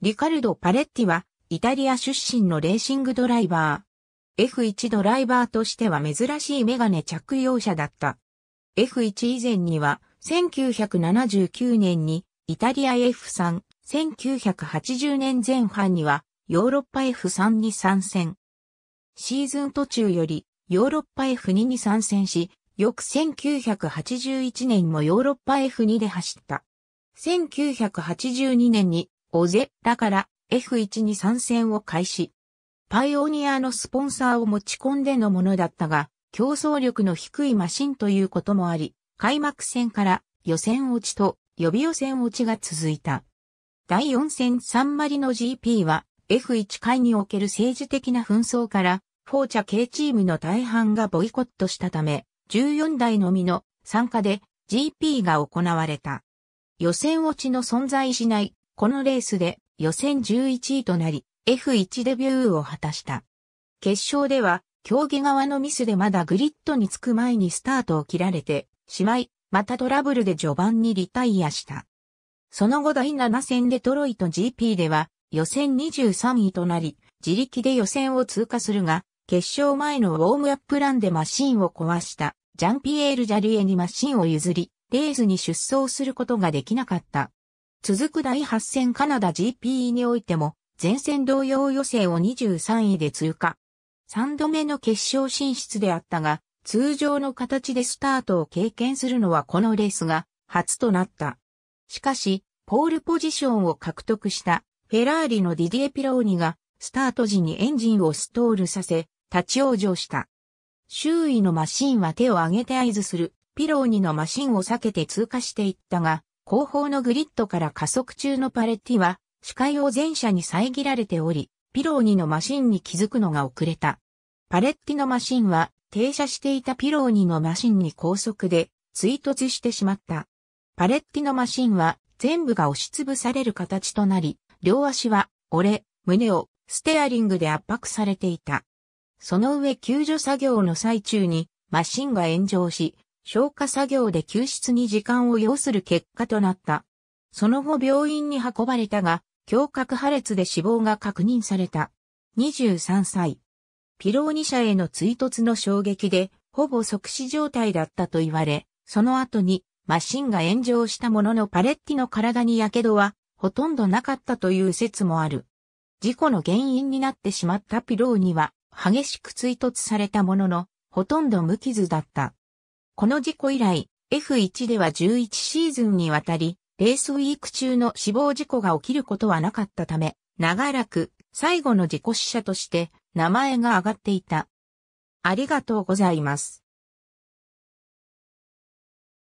リカルド・パレッティは、イタリア出身のレーシングドライバー。F1 ドライバーとしては珍しいメガネ着用者だった。F1 以前には、1979年にイタリア F3、1980年前半にはヨーロッパ F3 に参戦。シーズン途中よりヨーロッパ F2 に参戦し、翌1981年もヨーロッパ F2 で走った。1982年にオゼ、だから F1 に参戦を開始。パイオニアのスポンサーを持ち込んでのものだったが、競争力の低いマシンということもあり、開幕戦から予選落ちと予備予選落ちが続いた。第4戦サンマリの GP は F1 回における政治的な紛争から、フォーチャ系チームの大半がボイコットしたため、14台のみの参加で GP が行われた。予選落ちの存在しないこのレースで予選11位となり、F1 デビューを果たした。決勝では、競技側のミスでまだグリッドに着く前にスタートを切られて、しまい、またトラブルで序盤にリタイアした。その後第7戦デトロイト GP では、予選23位となり、自力で予選を通過するが、決勝前のウォームアップランでマシンを壊したジャンピエール・ジャリエにマシンを譲り、レースに出走することができなかった。続く第8戦カナダ GPE においても、前線同様予選を23位で通過。3度目の決勝進出であったが、通常の形でスタートを経験するのはこのレースが初となった。しかし、ポールポジションを獲得したフェラーリのディディエ・ピローニがスタート時にエンジンをストールさせ、立ち往生した。周囲のマシンは手を上げて合図するピローニのマシンを避けて通過していったが、後方のグリッドから加速中のパレッティは視界を前者に遮られており、ピローニのマシンに気づくのが遅れた。パレッティのマシンは停車していたピローニのマシンに高速で追突してしまった。パレッティのマシンは全部が押しつぶされる形となり、両足は折れ、胸をステアリングで圧迫されていた。その上救助作業の最中にマシンが炎上し、消火作業で救出に時間を要する結果となった。その後病院に運ばれたが、胸郭破裂で死亡が確認された。23歳。ピローニ社への追突の衝撃で、ほぼ即死状態だったと言われ、その後にマシンが炎上したもののパレッティの体に火傷はほとんどなかったという説もある。事故の原因になってしまったピローニは激しく追突されたものの、ほとんど無傷だった。この事故以来、F1 では11シーズンにわたり、レースウィーク中の死亡事故が起きることはなかったため、長らく最後の事故死者として名前が挙がっていた。ありがとうございます。